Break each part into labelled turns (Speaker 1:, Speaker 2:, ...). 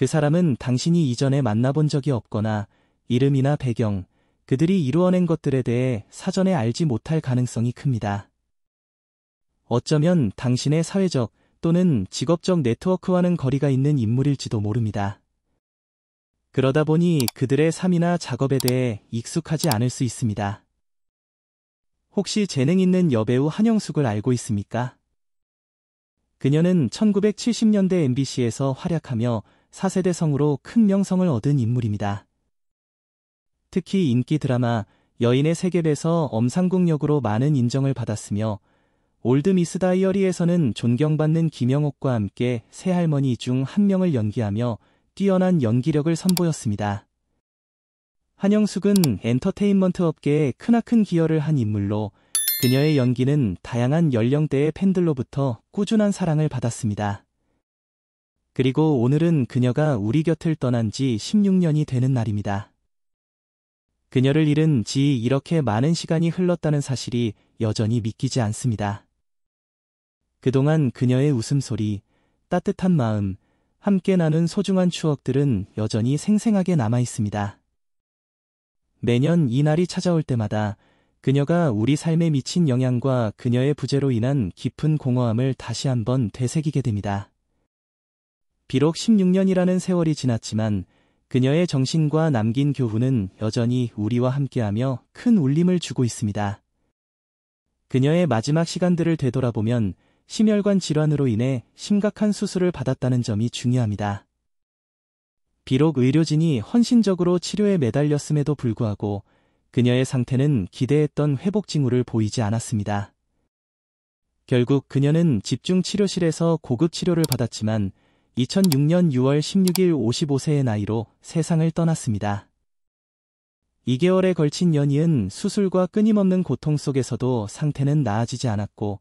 Speaker 1: 그 사람은 당신이 이전에 만나본 적이 없거나 이름이나 배경, 그들이 이루어낸 것들에 대해 사전에 알지 못할 가능성이 큽니다. 어쩌면 당신의 사회적 또는 직업적 네트워크와는 거리가 있는 인물일지도 모릅니다. 그러다 보니 그들의 삶이나 작업에 대해 익숙하지 않을 수 있습니다. 혹시 재능 있는 여배우 한영숙을 알고 있습니까? 그녀는 1970년대 MBC에서 활약하며 4세대 성으로큰 명성을 얻은 인물입니다. 특히 인기 드라마 여인의 세계에서 엄상궁 역으로 많은 인정을 받았으며 올드 미스 다이어리에서는 존경받는 김영옥과 함께 새 할머니 중 한 명을 연기하며 뛰어난 연기력을 선보였습니다. 한영숙은 엔터테인먼트 업계에 크나큰 기여를 한 인물로 그녀의 연기는 다양한 연령대의 팬들로부터 꾸준한 사랑을 받았습니다. 그리고 오늘은 그녀가 우리 곁을 떠난 지 16년이 되는 날입니다. 그녀를 잃은 지 이렇게 많은 시간이 흘렀다는 사실이 여전히 믿기지 않습니다. 그동안 그녀의 웃음소리, 따뜻한 마음, 함께 나눈 소중한 추억들은 여전히 생생하게 남아 있습니다. 매년 이 날이 찾아올 때마다 그녀가 우리 삶에 미친 영향과 그녀의 부재로 인한 깊은 공허함을 다시 한번 되새기게 됩니다. 비록 16년이라는 세월이 지났지만 그녀의 정신과 남긴 교훈은 여전히 우리와 함께하며 큰 울림을 주고 있습니다. 그녀의 마지막 시간들을 되돌아보면 심혈관 질환으로 인해 심각한 수술을 받았다는 점이 중요합니다. 비록 의료진이 헌신적으로 치료에 매달렸음에도 불구하고 그녀의 상태는 기대했던 회복 징후를 보이지 않았습니다. 결국 그녀는 집중 치료실에서 고급 치료를 받았지만 2006년 6월 16일 55세의 나이로 세상을 떠났습니다. 2개월에 걸친 연이은 수술과 끊임없는 고통 속에서도 상태는 나아지지 않았고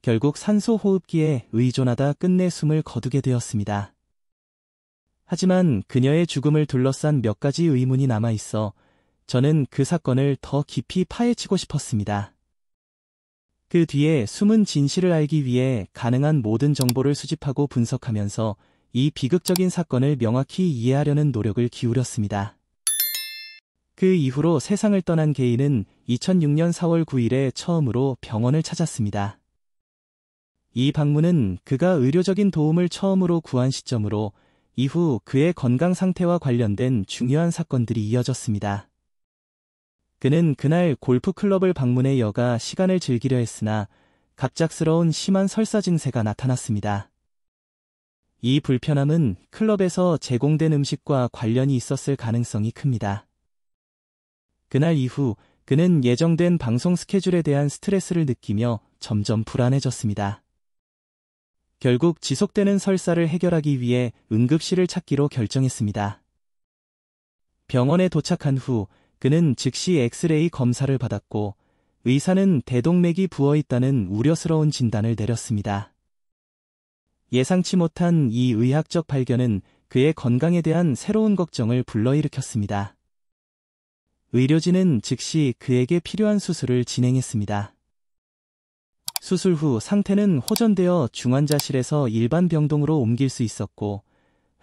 Speaker 1: 결국 산소호흡기에 의존하다 끝내 숨을 거두게 되었습니다. 하지만 그녀의 죽음을 둘러싼 몇 가지 의문이 남아있어 저는 그 사건을 더 깊이 파헤치고 싶었습니다. 그 뒤에 숨은 진실을 알기 위해 가능한 모든 정보를 수집하고 분석하면서 이 비극적인 사건을 명확히 이해하려는 노력을 기울였습니다. 그 이후로 세상을 떠난 게인은 2006년 4월 9일에 처음으로 병원을 찾았습니다. 이 방문은 그가 의료적인 도움을 처음으로 구한 시점으로 이후 그의 건강 상태와 관련된 중요한 사건들이 이어졌습니다. 그는 그날 골프클럽을 방문해 여가 시간을 즐기려 했으나 갑작스러운 심한 설사 증세가 나타났습니다. 이 불편함은 클럽에서 제공된 음식과 관련이 있었을 가능성이 큽니다. 그날 이후 그는 예정된 방송 스케줄에 대한 스트레스를 느끼며 점점 불안해졌습니다. 결국 지속되는 설사를 해결하기 위해 응급실을 찾기로 결정했습니다. 병원에 도착한 후 그는 즉시 엑스레이 검사를 받았고 의사는 대동맥이 부어있다는 우려스러운 진단을 내렸습니다. 예상치 못한 이 의학적 발견은 그의 건강에 대한 새로운 걱정을 불러일으켰습니다. 의료진은 즉시 그에게 필요한 수술을 진행했습니다. 수술 후 상태는 호전되어 중환자실에서 일반 병동으로 옮길 수 있었고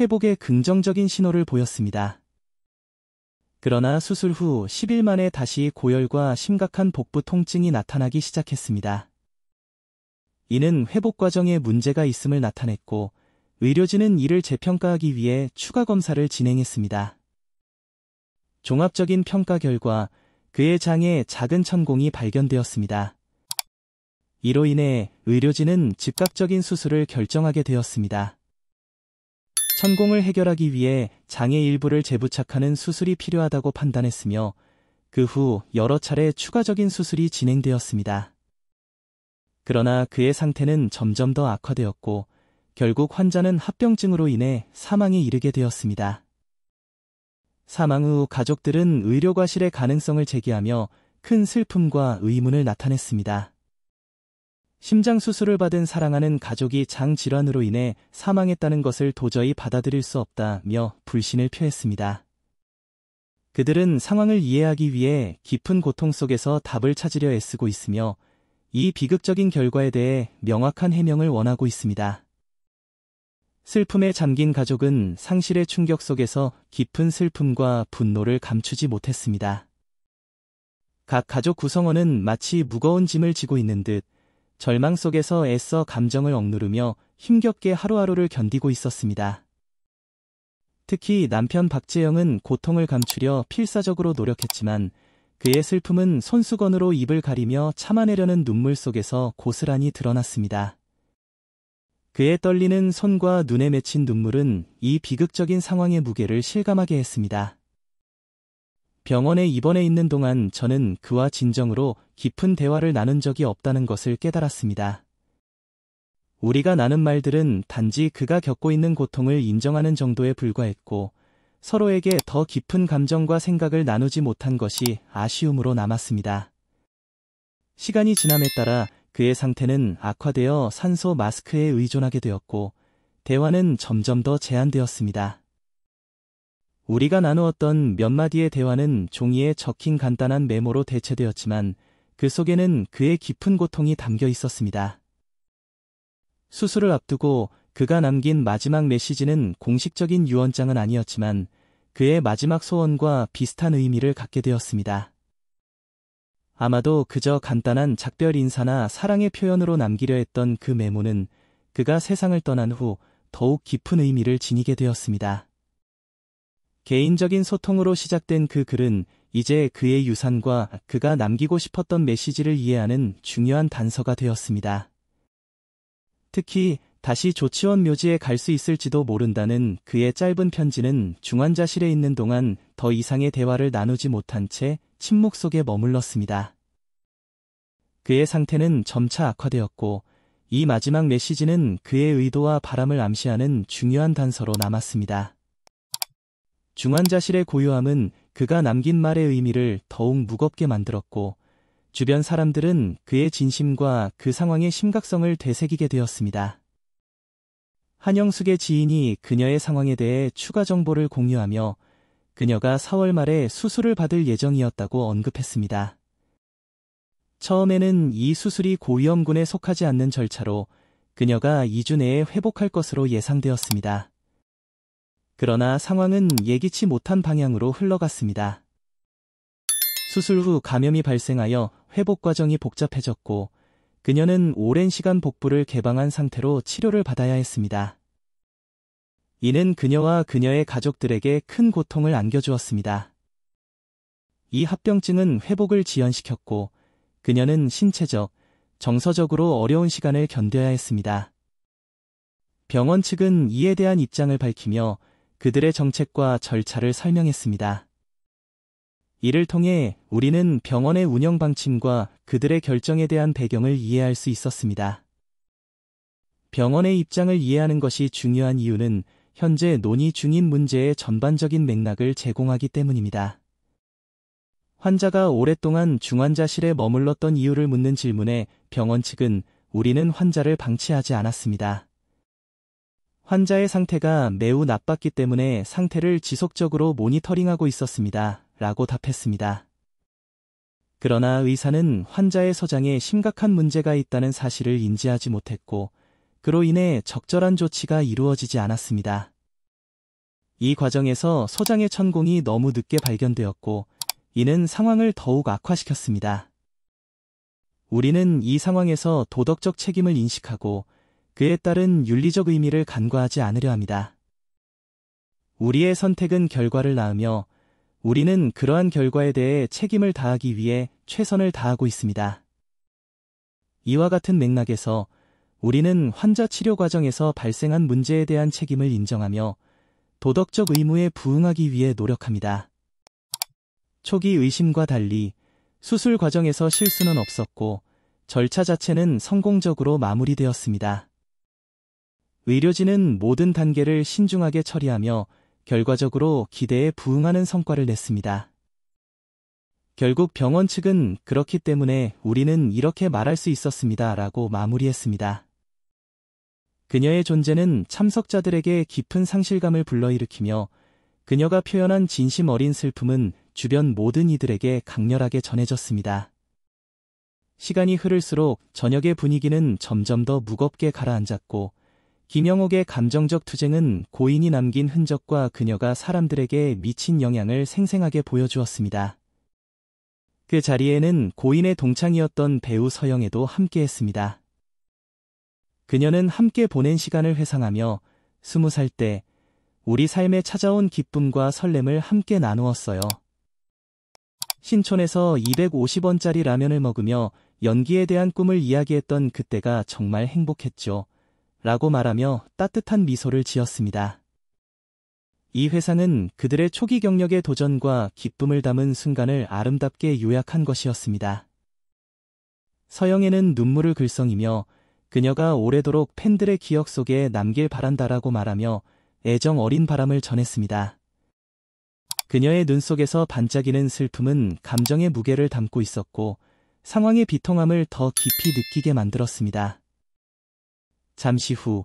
Speaker 1: 회복에 긍정적인 신호를 보였습니다. 그러나 수술 후 10일 만에 다시 고열과 심각한 복부 통증이 나타나기 시작했습니다. 이는 회복 과정에 문제가 있음을 나타냈고 의료진은 이를 재평가하기 위해 추가 검사를 진행했습니다. 종합적인 평가 결과 그의 장에 작은 천공이 발견되었습니다. 이로 인해 의료진은 즉각적인 수술을 결정하게 되었습니다. 천공을 해결하기 위해 장의 일부를 재부착하는 수술이 필요하다고 판단했으며 그 후 여러 차례 추가적인 수술이 진행되었습니다. 그러나 그의 상태는 점점 더 악화되었고 결국 환자는 합병증으로 인해 사망에 이르게 되었습니다. 사망 후 가족들은 의료과실의 가능성을 제기하며 큰 슬픔과 의문을 나타냈습니다. 심장 수술을 받은 사랑하는 가족이 장 질환으로 인해 사망했다는 것을 도저히 받아들일 수 없다며 불신을 표했습니다. 그들은 상황을 이해하기 위해 깊은 고통 속에서 답을 찾으려 애쓰고 있으며 이 비극적인 결과에 대해 명확한 해명을 원하고 있습니다. 슬픔에 잠긴 가족은 상실의 충격 속에서 깊은 슬픔과 분노를 감추지 못했습니다. 각 가족 구성원은 마치 무거운 짐을 지고 있는 듯 절망 속에서 애써 감정을 억누르며 힘겹게 하루하루를 견디고 있었습니다. 특히 남편 박재영은 고통을 감추려 필사적으로 노력했지만 그의 슬픔은 손수건으로 입을 가리며 참아내려는 눈물 속에서 고스란히 드러났습니다. 그의 떨리는 손과 눈에 맺힌 눈물은 이 비극적인 상황의 무게를 실감하게 했습니다. 병원에 입원해 있는 동안 저는 그와 진정으로 깊은 대화를 나눈 적이 없다는 것을 깨달았습니다. 우리가 나눈 말들은 단지 그가 겪고 있는 고통을 인정하는 정도에 불과했고 서로에게 더 깊은 감정과 생각을 나누지 못한 것이 아쉬움으로 남았습니다. 시간이 지남에 따라 그의 상태는 악화되어 산소 마스크에 의존하게 되었고 대화는 점점 더 제한되었습니다. 우리가 나누었던 몇 마디의 대화는 종이에 적힌 간단한 메모로 대체되었지만 그 속에는 그의 깊은 고통이 담겨 있었습니다. 수술을 앞두고 그가 남긴 마지막 메시지는 공식적인 유언장은 아니었지만 그의 마지막 소원과 비슷한 의미를 갖게 되었습니다. 아마도 그저 간단한 작별 인사나 사랑의 표현으로 남기려 했던 그 메모는 그가 세상을 떠난 후 더욱 깊은 의미를 지니게 되었습니다. 개인적인 소통으로 시작된 그 글은 이제 그의 유산과 그가 남기고 싶었던 메시지를 이해하는 중요한 단서가 되었습니다. 특히 다시 조치원 묘지에 갈 수 있을지도 모른다는 그의 짧은 편지는 중환자실에 있는 동안 더 이상의 대화를 나누지 못한 채 침묵 속에 머물렀습니다. 그의 상태는 점차 악화되었고 이 마지막 메시지는 그의 의도와 바람을 암시하는 중요한 단서로 남았습니다. 중환자실의 고요함은 그가 남긴 말의 의미를 더욱 무겁게 만들었고 주변 사람들은 그의 진심과 그 상황의 심각성을 되새기게 되었습니다. 한영숙의 지인이 그녀의 상황에 대해 추가 정보를 공유하며 그녀가 4월 말에 수술을 받을 예정이었다고 언급했습니다. 처음에는 이 수술이 고위험군에 속하지 않는 절차로 그녀가 2주 내에 회복할 것으로 예상되었습니다. 그러나 상황은 예기치 못한 방향으로 흘러갔습니다. 수술 후 감염이 발생하여 회복 과정이 복잡해졌고 그녀는 오랜 시간 복부를 개방한 상태로 치료를 받아야 했습니다. 이는 그녀와 그녀의 가족들에게 큰 고통을 안겨주었습니다. 이 합병증은 회복을 지연시켰고 그녀는 신체적, 정서적으로 어려운 시간을 견뎌야 했습니다. 병원 측은 이에 대한 입장을 밝히며 그들의 정책과 절차를 설명했습니다. 이를 통해 우리는 병원의 운영 방침과 그들의 결정에 대한 배경을 이해할 수 있었습니다. 병원의 입장을 이해하는 것이 중요한 이유는 현재 논의 중인 문제의 전반적인 맥락을 제공하기 때문입니다. 환자가 오랫동안 중환자실에 머물렀던 이유를 묻는 질문에 병원 측은 우리는 환자를 방치하지 않았습니다. 환자의 상태가 매우 나빴기 때문에 상태를 지속적으로 모니터링하고 있었습니다. 라고 답했습니다. 그러나 의사는 환자의 서장에 심각한 문제가 있다는 사실을 인지하지 못했고, 그로 인해 적절한 조치가 이루어지지 않았습니다. 이 과정에서 서장의 천공이 너무 늦게 발견되었고, 이는 상황을 더욱 악화시켰습니다. 우리는 이 상황에서 도덕적 책임을 인식하고 그에 따른 윤리적 의미를 간과하지 않으려 합니다. 우리의 선택은 결과를 낳으며 우리는 그러한 결과에 대해 책임을 다하기 위해 최선을 다하고 있습니다. 이와 같은 맥락에서 우리는 환자 치료 과정에서 발생한 문제에 대한 책임을 인정하며 도덕적 의무에 부응하기 위해 노력합니다. 초기 의심과 달리 수술 과정에서 실수는 없었고 절차 자체는 성공적으로 마무리되었습니다. 의료진은 모든 단계를 신중하게 처리하며 결과적으로 기대에 부응하는 성과를 냈습니다. 결국 병원 측은 그렇기 때문에 우리는 이렇게 말할 수 있었습니다. 라고 마무리했습니다. 그녀의 존재는 참석자들에게 깊은 상실감을 불러일으키며 그녀가 표현한 진심 어린 슬픔은 주변 모든 이들에게 강렬하게 전해졌습니다. 시간이 흐를수록 저녁의 분위기는 점점 더 무겁게 가라앉았고 김영옥의 감정적 투쟁은 고인이 남긴 흔적과 그녀가 사람들에게 미친 영향을 생생하게 보여주었습니다. 그 자리에는 고인의 동창이었던 배우 서영에도 함께했습니다. 그녀는 함께 보낸 시간을 회상하며 스무 살 때 우리 삶에 찾아온 기쁨과 설렘을 함께 나누었어요. 신촌에서 250원짜리 라면을 먹으며 연기에 대한 꿈을 이야기했던 그때가 정말 행복했죠. 라고 말하며 따뜻한 미소를 지었습니다. 이 회사는 그들의 초기 경력의 도전과 기쁨을 담은 순간을 아름답게 요약한 것이었습니다. 서영애는 눈물을 글썽이며 그녀가 오래도록 팬들의 기억 속에 남길 바란다라고 말하며 애정 어린 바람을 전했습니다. 그녀의 눈 속에서 반짝이는 슬픔은 감정의 무게를 담고 있었고 상황의 비통함을 더 깊이 느끼게 만들었습니다. 잠시 후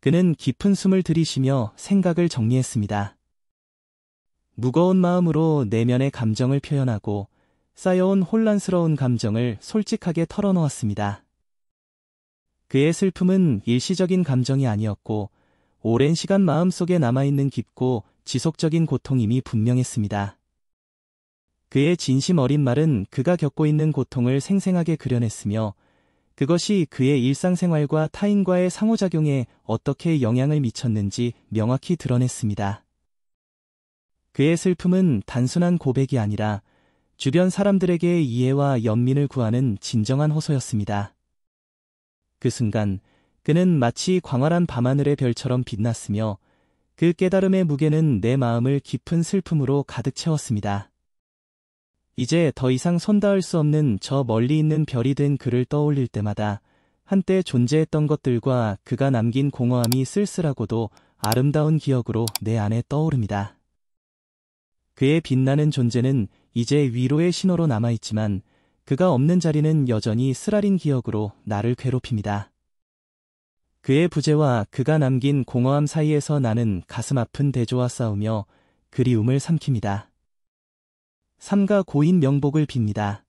Speaker 1: 그는 깊은 숨을 들이쉬며 생각을 정리했습니다. 무거운 마음으로 내면의 감정을 표현하고 쌓여온 혼란스러운 감정을 솔직하게 털어놓았습니다. 그의 슬픔은 일시적인 감정이 아니었고 오랜 시간 마음속에 남아있는 깊고 지속적인 고통임이 분명했습니다. 그의 진심 어린 말은 그가 겪고 있는 고통을 생생하게 그려냈으며 그것이 그의 일상생활과 타인과의 상호작용에 어떻게 영향을 미쳤는지 명확히 드러냈습니다. 그의 슬픔은 단순한 고백이 아니라 주변 사람들에게 이해와 연민을 구하는 진정한 호소였습니다. 그 순간 그는 마치 광활한 밤하늘의 별처럼 빛났으며 그 깨달음의 무게는 내 마음을 깊은 슬픔으로 가득 채웠습니다. 이제 더 이상 손닿을 수 없는 저 멀리 있는 별이 된 그를 떠올릴 때마다 한때 존재했던 것들과 그가 남긴 공허함이 쓸쓸하고도 아름다운 기억으로 내 안에 떠오릅니다. 그의 빛나는 존재는 이제 위로의 신호로 남아있지만 그가 없는 자리는 여전히 쓰라린 기억으로 나를 괴롭힙니다. 그의 부재와 그가 남긴 공허함 사이에서 나는 가슴 아픈 대조와 싸우며 그리움을 삼킵니다. 삼가 고인 명복을 빕니다.